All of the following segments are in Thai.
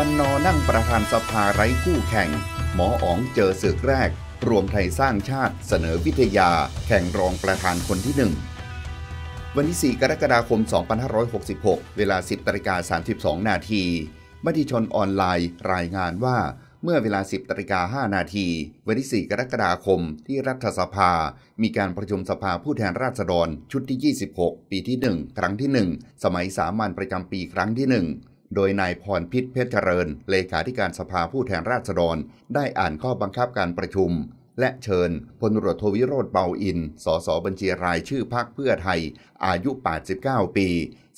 วันนอนั่งประธานสภาไร้คู่แข่ง หมออ๋องเจอสึกแรก รวมไทยสร้างชาติเสนอวิทยา แข่งรองประธานคนที่หนึ่งวันที่4กรกฎาคม 2566 เวลา 10ตริกา32 นาทีมติชนออนไลน์รายงานว่า เมื่อเวลา 10ตริกา5นาที วันที่4กรกฎาคมที่รัฐสภา มีการประชุมสภาผู้แทนราษฎรชุดที่ 26 ปีที่ 1 ครั้งที่ 1 สมัยสามัญประจำปีครั้งที่1โดยนายพรพิษเพชรเจริญ เลขาธิการสภาผู้แทนราษฎร ได้อ่านข้อบังคับการประชุม และเชิญพลรโทวิโรธเปาอินสสบัญชีรายชื่อพรรคเพื่อไทยอายุ89 ปี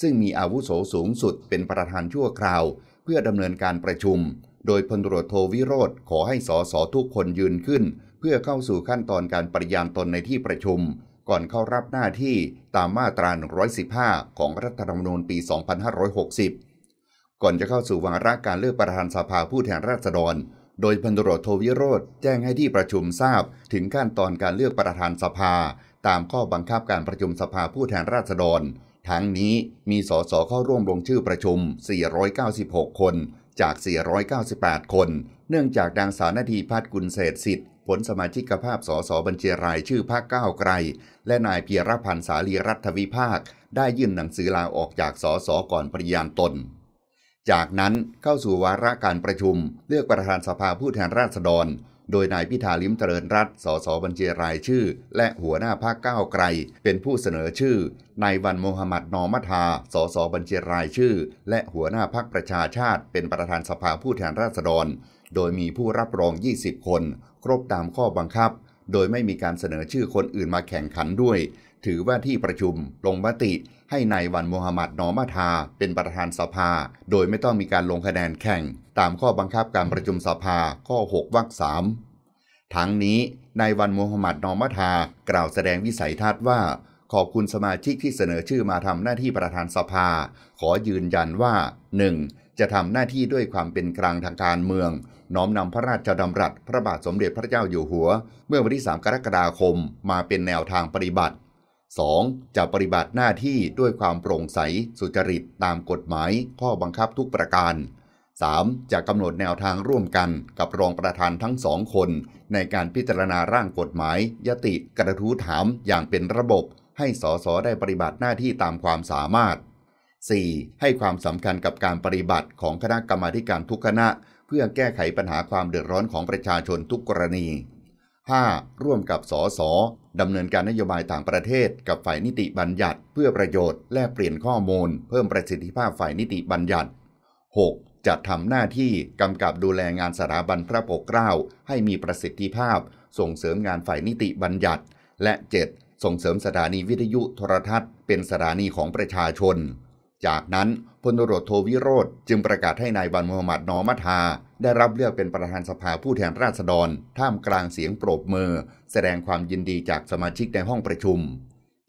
ซึ่งมีอาวุโสสูงสุดเป็นประธานชั่วคราว เพื่อดำเนินการประชุม โดยพลรโทวิโรธขอให้สสทุกคนยืนขึ้น เพื่อเข้าสู่ขั้นตอนการปริยาณตนในที่ประชุม ก่อนเข้ารับหน้าที่ตามมาตรา 115 ของรัฐธรรมนูญปี 2560ก่อนจะเข้าสู่วาระการเลือกประธานสภาผู้แทนราษฎร โดยพันตรวจโทวิโรธแจ้งให้ที่ประชุมทราบถึงขั้นตอนการเลือกประธานสภา ตามข้อบังคับการประชุมสภาผู้แทนราษฎร ทั้งนี้มีสสเข้าร่วมลงชื่อประชุม 496 คน จาก 498 คน เนื่องจากดังสานาทีพัฒกุลเศษสิทธิ์ผลสมาชิกภาพสสบัญชีรายชื่อภาคก้าวไกล และนายเพียรพันธ์สาลีรัฐวิภาค ได้ยื่นหนังสือลาออกจากสสก่อนปริยานตนจากนั้นเข้าสู่วาระการประชุม เลือกประธานสภาผู้แทนราษฎร โดยนายพิธาลิมเจริญรัตสสบัญชีรายชื่อ และหัวหน้าภาคก้าวไกล เป็นผู้เสนอชื่อนายวันโมฮัมหมัดนอมัทา สสบัญชีรายชื่อ และหัวหน้าพักประชาชาติเป็นประธานสภาผู้แทนราษฎร โดยมีผู้รับรอง 20 คน ครบตามข้อบังคับโดยไม่มีการเสนอชื่อคนอื่นมาแข่งขันด้วย ถือว่าที่ประชุม ลงมติ ให้ในายวันโมฮัมหมัดนอมาทาเป็นประธานสภา โดยไม่ต้องมีการลงคะแนนแข่ง ตามข้อบังคับการประชุมสภาข้อ 6วรรคสามทั้งนี้นายวันโมฮัมหมัดนอมาทากล่าวแสดงวิสัยทัศน์ว่า ขอบคุณสมาชิกที่เสนอชื่อมาทำหน้าที่ประธานสภา ขอยืนยันว่า 1. จะทำหน้าที่ด้วยความเป็นกลางทางการเมืองน้อมนำพระราชดำรัสพระบาทสมเด็จพระเจ้าอยู่หัว เมื่อวันที่ 3 กรกฎาคม มาเป็นแนวทางปฏิบัติ 2. จะปฏิบัติหน้าที่ด้วยความโปร่งใส สุจริตตามกฎหมาย ข้อบังคับทุกประการ 3. จะกำหนดแนวทางร่วมกันกับรองประธานทั้งสองคน ในการพิจารณาร่างกฎหมาย ยติ กระทู้ถามอย่างเป็นระบบ ให้สสได้ปฏิบัติหน้าที่ตามความสามารถ 4. ให้ความสำคัญกับการปฏิบัติของคณะกรรมาการทุกคณะเพื่อแก้ไขปัญหาความเดือดร้อนของประชาชนทุกกรณี 5. ร่วมกับสสดำเนินการนโยบายต่างประเทศกับฝ่ายนิติบัญญัติ เพื่อประโยชน์แลกเปลี่ยนข้อมูล เพิ่มประสิทธิภาพฝ่ายนิติบัญญัติ 6. จัดทำหน้าที่กำกับดูแลงานสถาบันพระปกเกล้าให้มีประสิทธิภาพส่งเสริมงานฝ่ายนิติบัญญัติ และ 7. ส่งเสริมสถานีวิทยุโทรทัศน์เป็นสถานีของประชาชนจากนั้นพลตรวจโทวิโรธจึงประกาศให้นายบันมูฮัมหมัดนอมัทา ได้รับเลือกเป็นประธานสภาผู้แทนราษฎรท่ามกลางเสียงโปรบมือ แสดงความยินดีจากสมาชิกในห้องประชุม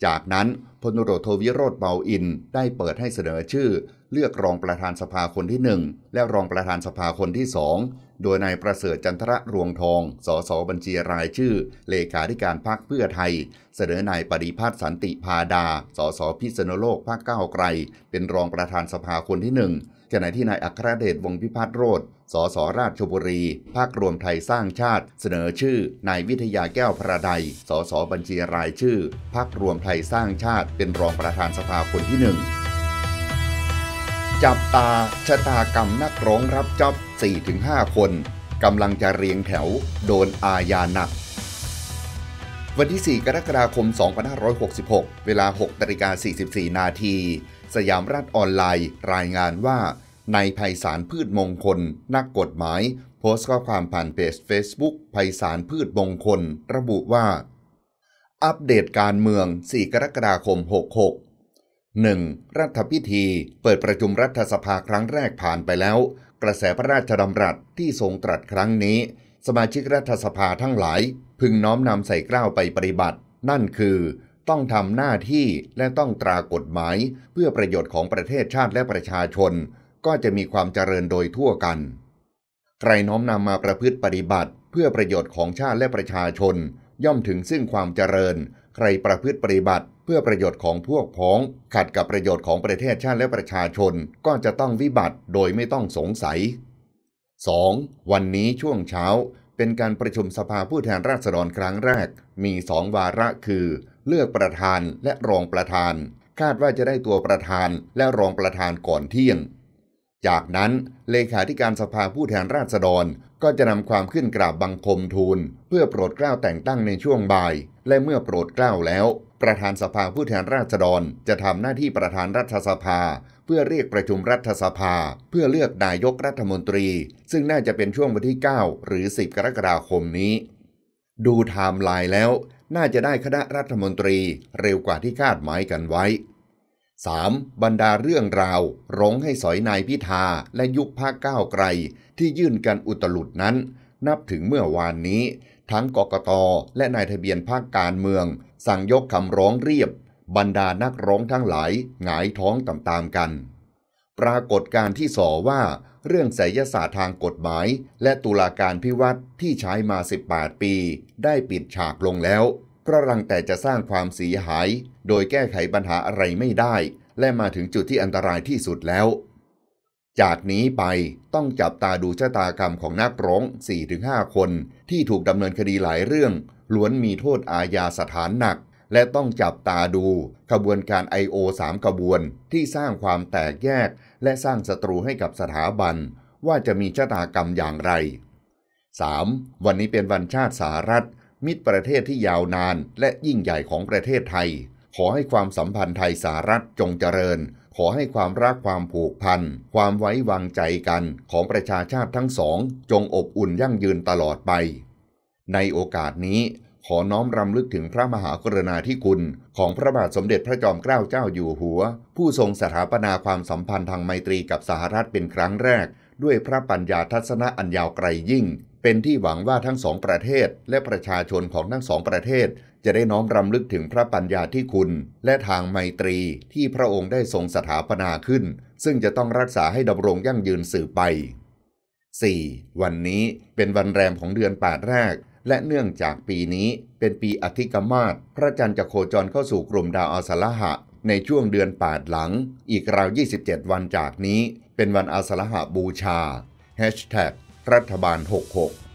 จากนั้นพลตรวจโทวิโรธเบาอินได้เปิดให้เสนอชื่อ เลือกรองประธานสภาคนที่หนึ่งและรองประธานสภาคนที่สองโดยนายประเสริฐจันทระรวงทอง สสบัญชีรายชื่อ เลขาธิการพรรคเพื่อไทย เสนอนายปริพัฒน์สันติพาดา สสพิษณุโลกพรรคก้าไกล เป็นรองประธานสภาคนที่หนึ่งขณะที่นายอัครเดชวงพิพัฒน์โรธสสราชบุรีภาครวมไทยสร้างชาติ เสนอชื่อนายวิทยาแก้วพระใดสสบัญชีรายชื่อภาครวมไทยสร้างชาติ เป็นรองประธานสภาคนที่หนึ่งจับตาชะตากรรมนักร้อง รับจ็อบ 4-5 คนกำลังจะเรียงแถว โดนอาญาหนัก วันที่ 4 กรกฎาคม 2566 เวลา6นาิกา44 นาที สยามรัฐออนไลน์รายงานว่า ในัยไพศาลพืชมงคล นักกฎหมาย โพสต์ข้อความผ่านเพจ Facebook ไพศาลพืชมงคล ระบุว่า อัปเดตการเมือง 4 กรกฎาคม 66 1. รัฐพิธีเปิดประชุมรัฐสภาครั้งแรกผ่านไปแล้ว กระแสพระราชดำรัสที่ทรงตรัสครั้งนี้ สมาชิกรัฐสภาทั้งหลาย พึงน้อมนำใส่กล้าวไปปฏิบัติ นั่นคือต้องทำหน้าที่และต้องตรากฎหมายเพื่อประโยชน์ของประเทศชาติและประชาชน ก็จะมีความเจริญโดยทั่วกัน ใครน้อมนำมาประพฤติปฏิบัติ เพื่อประโยชน์ของชาติและประชาชน ย่อมถึงซึ่งความเจริญใครประพฤติปฏิบัติเพื่อประโยชน์ของพวกพ้องขัดกับประโยชน์ของประเทศชาติและประชาชนก็จะต้องวิบัติโดยไม่ต้องสงสัย 2. วันนี้ช่วงเช้าเป็นการประชุมสภาผู้แทนราษฎรครั้งแรก มีสองวาระคือ เลือกประธานและรองประธาน คาดว่าจะได้ตัวประธานและรองประธานก่อนเที่ยง จากนั้นเลขาธิการสภาผู้แทนราษฎรก็จะนำความขึ้นกราบบังคมทูลเพื่อโปรดเกล้าแต่งตั้งในช่วงบ่ายและเมื่อโปรดเกล้าแล้ว ประธานสภาผู้แทนราษฎรจะทำหน้าที่ประธานรัฐสภา เพื่อเรียกประชุมรัฐสภา เพื่อเลือกนายกรัฐมนตรี ซึ่งน่าจะเป็นช่วงวันที่ 9 หรือ 10 กรกฎาคมนี้ ดูไทม์ไลน์แล้ว น่าจะได้คณะรัฐมนตรีเร็วกว่าที่คาดหมายกันไว้ 3. บรรดาเรื่องราวร้องให้สอยนายพิธาและยุบภาคก้าวไกล ที่ยื่นกันอุตลุดนั้น นับถึงเมื่อวานนี้ทั้งกกตและนายทะเบียนภาคการเมือง สั่งยกคำร้องเรียบ บรรดานักร้องทั้งหลายหงายท้องตามๆกัน ปรากฏการที่สอว่า เรื่องไสยศาสตร์ทางกฎหมาย และตุลาการพิวัตรที่ใช้มา18ปี ได้ปิดฉากลงแล้วเพราะรังแต่จะสร้างความเสียหาย โดยแก้ไขปัญหาอะไรไม่ได้ และมาถึงจุดที่อันตรายที่สุดแล้วจากนี้ไปต้องจับตาดูชะตากรรมของนักร้อง4-5 คนที่ถูกดำเนินคดีหลายเรื่องล้วนมีโทษอาญาสถานหนัก และต้องจับตาดูขบวนการ I.O. 3ขบวนที่สร้างความแตกแยก และสร้างศัตรูให้กับสถาบัน ว่าจะมีชะตากรรมอย่างไร 3. วันนี้เป็นวันชาติสหรัฐ มิตรประเทศที่ยาวนานและยิ่งใหญ่ของประเทศไทย ขอให้ความสัมพันธ์ไทยสหรัฐจงเจริญขอให้ความรักความผูกพันความไว้วางใจกันของประชาชาติทั้งสอง จงอบอุ่นยั่งยืนตลอดไป ในโอกาสนี้ขอน้อมรำลึกถึงพระมหากรุณาธิคุณ ของพระบาทสมเด็จพระจอมเกล้าเจ้าอยู่หัว ผู้ทรงสถาปนาความสัมพันธ์ทางไมตรีกับสหรัฐเป็นครั้งแรก ด้วยพระปัญญาทัศนะอันยาวไกลยิ่งเป็นที่หวังว่าทั้งสองประเทศและประชาชนของทั้งสองประเทศ จะได้น้อมรำลึกถึงพระปัญญาที่คุณ และทางไมตรีที่พระองค์ได้ทรงสถาปนาขึ้น ซึ่งจะต้องรักษาให้ดำรงยั่งยืนสืบไป 4. วันนี้เป็นวันแรมของเดือนแปดแรก และเนื่องจากปีนี้ เป็นปีอธิกมาศพระจันทร์จะโคจรเข้าสู่กลุ่มดาวอสรฬหะ ในช่วงเดือนแปดหลัง อีกราว27 วันจากนี้ เป็นวันอสรฬหะบูชารัฐบาล 66